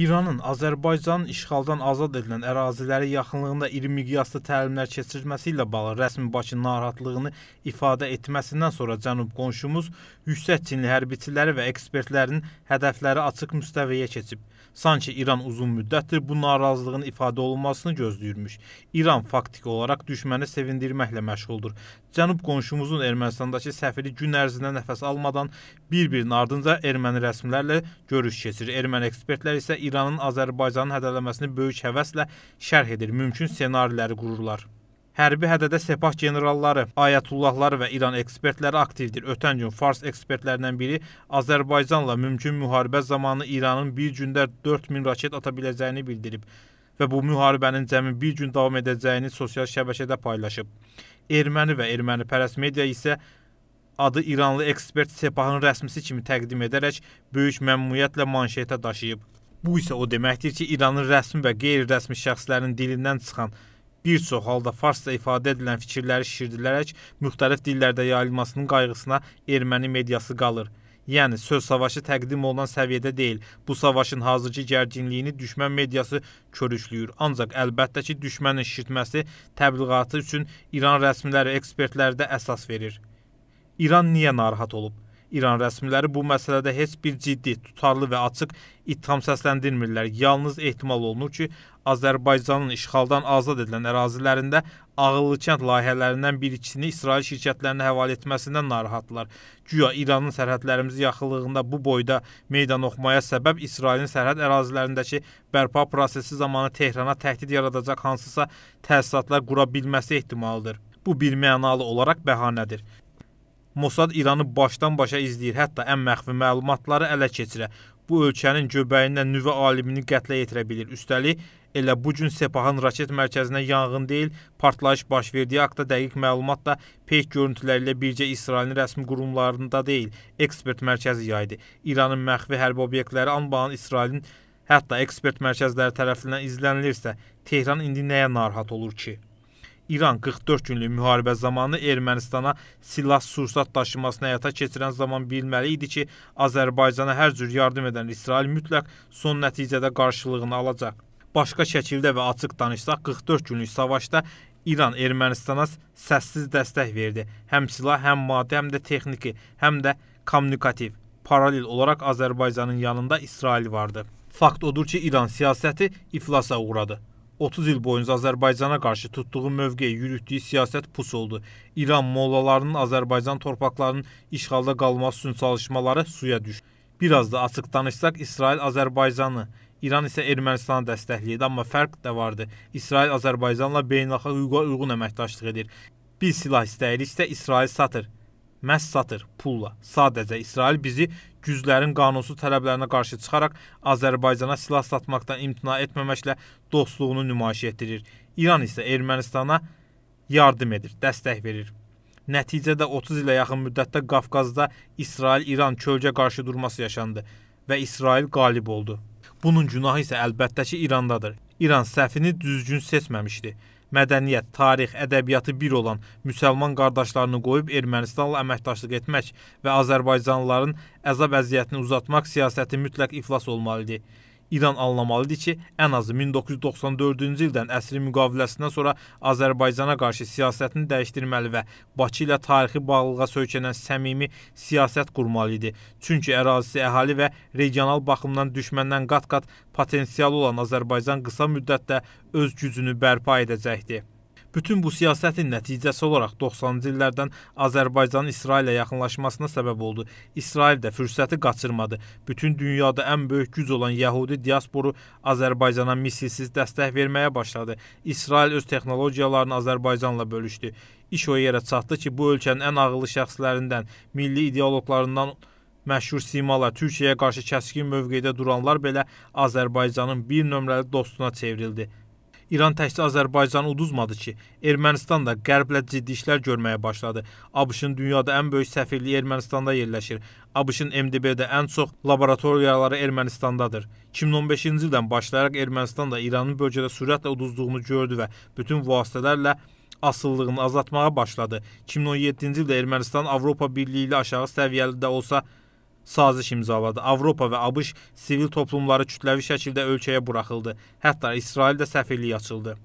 İranın Azərbaycanın işğaldan azad edilən əraziləri yaxınlığında iri miqyaslı təlimlər keçirilməsi ilə bağlı rəsmi Bakı narahatlığını ifadə etməsindən sonra cənub qonşumuz yüksək Çinli hərbiçiləri və ekspertlərinin hədəfləri açıq müstəviyə keçib. Sanki İran uzun müddətdir bu narazılığın ifadə olunmasını gözləyirmiş. İran faktiki olaraq düşməni sevindirməklə məşğuldur. Cənub qonşumuzun Ermənistandakı səfiri gün ərzində nəfəs almadan bir-birinin ardınca erməni rəsmilərlə görüş keçirir. Erməni ekspertlər isə İranın Azərbaycanın hədələməsini böyük həvəslə şərh edir, mümkün senariləri qururlar. Hərbi hədədə sepah generalları, ayətullahları və İran ekspertləri aktivdir. Ötən gün Fars ekspertlərindən biri Azərbaycanla mümkün müharibə zamanı İranın bir gündə 4000 raket ata biləcəyini bildirib və bu müharibənin cəmi bir gün davam edəcəyini sosial şəbəkədə paylaşıb. Erməni və ermənipərəst media isə adı İranlı ekspert Sepahın rəsmisi kimi təqdim edərək böyük məmnuniyyətlə manşetə daşıyıb. Bu isə o deməkdir ki, İranın rəsmi və qeyri-rəsmi şəxslərinin dilindən çıxan bir çox halda farsca ifadə edilən fikirləri şişirdilərək müxtəlif dillərdə yayılmasının qayğısına erməni mediası qalır. Yəni söz savaşı təqdim olunan səviyyədə deyil. Bu savaşın hazırki gərginliyini düşmən mediası körükləyir. Ancaq əlbəttə ki, düşmənin şişirtməsi təbliğatı üçün İran rəsmiləri, ekspertləri də əsas verir. İran niyə narahat olub? İran rəsmiləri bu məsələdə heç bir ciddi, tutarlı və açıq ittiham səsləndirmirlər. Yalnız ehtimal olunur ki, Azərbaycanın işğaldan azad edilən ərazilərində ağıllı kənd layihələrindən bir-ikisini İsrail şirkətlərinə həvalə etməsindən narahatdırlar. Güya İranın sərhədlərimiz yaxınlığında bu boyda meydan oxumaya səbəb İsrailin sərhəd ərazilərindəki bərpa prosesi zamanı Tehrana təhdid yaradacaq hansısa təsisatlar qura bilməsi ehtimalıdır. Bu bir mənalı olaraq bəhanədir. Mossad İranı başdan-başa izləyir, hətta ən məxfi məlumatları ələ keçirə bu ölkənin göbəyindən nüvə alimini qətlə yetirə bilir. Üstəlik, Elə bu gün Sepahın raket mərkəzinə yanğın deyil, partlayış baş verdiyi haqda dəqiq məlumat da peyk görüntüləri ilə bircə İsrailin rəsmi qurumlarında deyil, ekspert mərkəzi yaydı. İranın məxfi hərbi obyektləri anbaan İsrailin hətta ekspert mərkəzləri tərəfindən izlənilirsə, Tehran indi nəyə narahat olur ki? İran 44 günlük müharibə zamanı Ermənistana silah-sursat daşımasını həyata keçirən zaman bilməli idi ki, Azərbaycana hər cür yardım edən İsrail mütləq son nəticədə qarşılığını alacaq. Başqa şəkildə və açıq danışsaq, 44 günlük savaşda İran Ermənistana səssiz dəstək verdi. Həm silah, həm maddi, həm də texniki, həm də kommunikativ. Paralel olaraq Azərbaycanın yanında İsrail vardı. Fakt odur ki, İran siyasəti iflasa uğradı. 30 il boyunca Azərbaycana qarşı tutduğu mövqeyi, yürütdüyü siyasət pus oldu. İran mollalarının Azərbaycan torpaqlarının işğalda qalması üçün çalışmaları suya düşdü. Bir az da açıq danışsaq, İsrail Azərbaycanı, İran isə Ermənistanı dəstəkləyirdi, amma fərq də vardı. İsrail Azərbaycanla beynəlxalq hüquqa uyğun əməkdaşlıq edir. Bir silah istəyiriksə İsrail satır məhz satır pulla. Sadəcə İsrail bizi güclərin qanunsuz tələblərinə qarşı çıxaraq Azərbaycana silah satmaqdan imtina etməməklə dostluğunu nümayiş etdirir. İran isə Ermənistana yardım edir, dəstək verir. Nəticədə 30 ilə yaxın müddətdə Qafqazda İsrail-İran kölgə qarşı durması yaşandı və İsrail qalib oldu. Bunun günahı isə əlbəttə ki İrandadır. İran səhvini düzgün seçməmişdi mədəniyyət, tarix, ədəbiyyatı bir olan müsəlman qardaşlarını qoyub Ermənistanla əməkdaşlıq etmək və azərbaycanlıların əzab-əziyyətini uzatmaq siyasəti mütləq iflas olmalıdır. İran anlamalıdır ki, ən azı 1994-cü ildən əsrin müqaviləsindən sonra Azərbaycana qarşı siyasətini dəyişdirməli və Bakı ilə tarixi bağlılığa söykənən səmimi siyasət qurmalı idi. Çünki ərazisi əhali və regional baxımdan düşməndən qat-qat potensialı olan Azərbaycan qısa müddətdə öz gücünü bərpa edəcəkdi. Bütün bu siyasətin nəticəsi olaraq 90-cı illərdən Azərbaycanın İsrailə yaxınlaşmasına səbəb oldu. İsrail də fürsəti qaçırmadı. Bütün dünyada ən böyük güc olan Yəhudi diasporu Azərbaycana misilsiz dəstək verməyə başladı. İsrail öz texnologiyalarını Azərbaycanla bölüşdü. İş o yerə çatdı ki, bu ölkənin ən ağıllı şəxslərindən, milli ideoloqlarından məşhur simalar, Türkiyəyə qarşı kəskin mövqedə duranlar belə Azərbaycanın bir nömrəli dostuna çevrildi. İran təkcə Azərbaycanı uduzmadı ki, Ermənistan da Qərblə ciddi işlər görməyə başladı. ABŞ-ın dünyada ən böyük səfirliyi Ermənistanda yerləşir. ABŞ-ın MDB-də ən çox laboratoriyaları Ermənistandadır. 2015-ci ildən başlayaraq Ermənistan da İranın bölgədə sürətlə uduzduğunu gördü və bütün vasitələrlə asıllığını azaltmağa başladı. 2017-ci ildə Ermənistan Avropa Birliyi ilə aşağı səviyyəli də olsa saziş imzaladı. Avropa və ABŞ sivil toplumları kütləvi şəkildə ölkəyə buraxıldı. Hətta İsraildə səfirlik açıldı.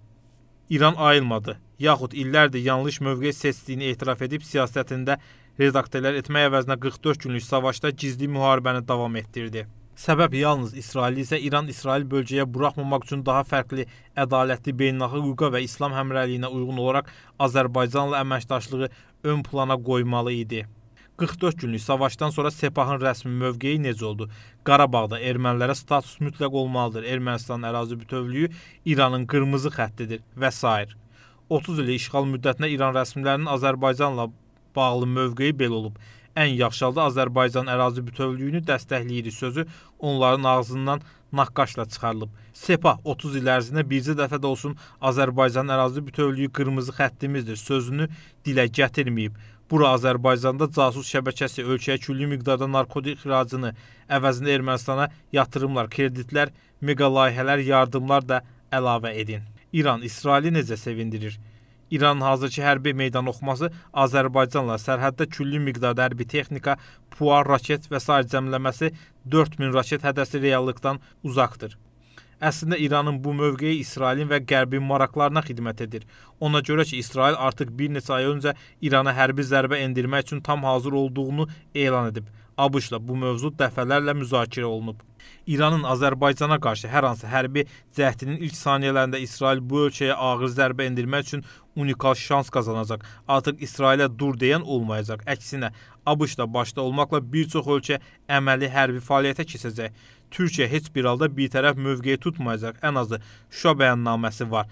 İran ayılmadı, yaxud illərdir yanlış mövqe seçdiyini etiraf edib siyasətində redaktələr etmək əvəzinə 44 günlük savaşda gizli müharibəni davam etdirdi. Səbəb yalnız İsrail isə İran-İsrail bölgəyə buraxmamaq üçün daha fərqli, ədalətli beynəlxalq hüquqa və İslam həmrəliyinə uyğun olaraq Azərbaycanla əməkdaşlığı ön plana qoymalı idi. 44 günlük savaşdan sonra Sepahın rəsmi mövqeyi necə oldu? Qarabağda ermənilərə status mütləq olmalıdır. Ermənistanın ərazi bütövlüyü İranın qırmızı xəttidir və s. 30 illik işğal müddətinə İran rəsmilərinin Azərbaycanla bağlı mövqeyi belə olub. Ən yaxşıda Azərbaycan ərazi bütövlüyünü dəstəkləyir sözü onların ağzından naqqaşla çıxarılıb. Sepah 30 il ərzində bircə dəfə də olsun Azərbaycan ərazi bütövlüyü qırmızı xəttimizdir sözünü dilə gətirməyib. Bura Azərbaycanda casus şəbəkəsi ölkəyə külli miqdarda narkotik ixracını əvəzində Ermənistana yatırımlar, kreditlər, mega layihələr, yardımlar da əlavə edin. İran İsraili necə sevindirir? İranın hazırki hərbi meydan oxuması Azərbaycanla sərhəddə külli miqdarda hərbi texnika, puar, raket və s. cəmləməsi 4000 raket hədəsi reallıqdan uzaqdır. Əslində İranın bu mövqeyi İsrailin və Qərbin maraqlarına xidmət edir. Ona görə ki, İsrail artıq bir neçə ay öncə İrana hərbi zərbə endirmək üçün tam hazır olduğunu elan edib. ABŞ-la bu mövzu dəfələrlə müzakirə olunub. İranın Azərbaycana qarşı hər hansı hərbi cəhdinin ilk saniyələrində İsrail bu ölkəyə ağır zərbə endirmək üçün unikal şans qazanacaq. Artıq İsrailə dur deyən olmayacaq. Əksinə, ABŞ da başda olmaqla bir çox ölkə əməli hərbi fəaliyyətə keçəcək. Türkiyə heç bir halda bitərəf mövqeyi tutmayacaq. Ən azı Şuşa bəyannaməsi var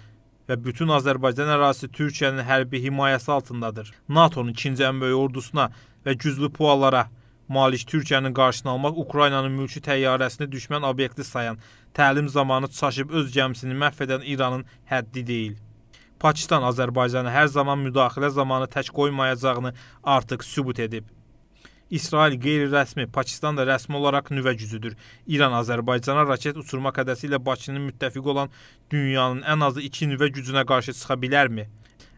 və bütün Azərbaycan ərazisi Türkiyənin hərbi himayəsi altındadır. NATO-nun ikinci ən böyük ordusuna və güclü puallara malik Türkiyənin qarşısını almaq Ukraynanın mülki təyyarəsini düşmən obyekti sayan, təlim zamanı çaşıb öz gəmisini məhv edən İranın həddi deyil. Pakistan Azərbaycanı hər zaman müdaxilə zamanı tək qoymayacağını artıq sübut edib. İsrail qeyri-rəsmi, Pakistan da rəsmi olaraq nüvə gücüdür. İran Azərbaycana raket uçurma qədəsi ilə Bakının müttəfiq olan dünyanın ən azı iki nüvə gücünə qarşı çıxa bilərmi?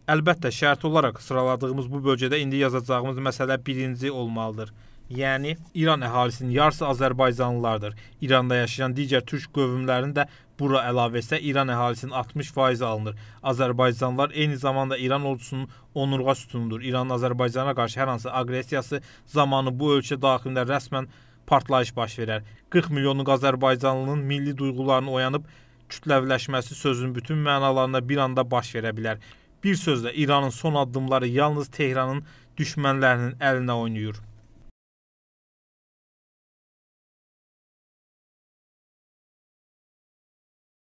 Əlbəttə, şərt olaraq sıraladığımız bu bölgədə indi yazacağımız məsələ birinci olmalıdır. Yəni İran əhalisinin yarısı Azərbaycanlılardır. İranda yaşayan digər türk qövmlərinin də Bura əlavə isə İran əhalisinin 60% alınır. Azərbaycanlılar eyni zamanda İran ordusunun onurğa sütunudur. İranın Azərbaycana qarşı hər hansı aqressiyası zamanı bu ölkə daxilində rəsmən partlayış baş verər. 40 milyonluq Azərbaycanlının milli duyğularını oyanıb kütləviləşməsi sözün bütün mənalarında bir anda baş verə bilər. Bir sözlə İranın son addımları yalnız Tehranın düşmənlərinin əlinə oynayır.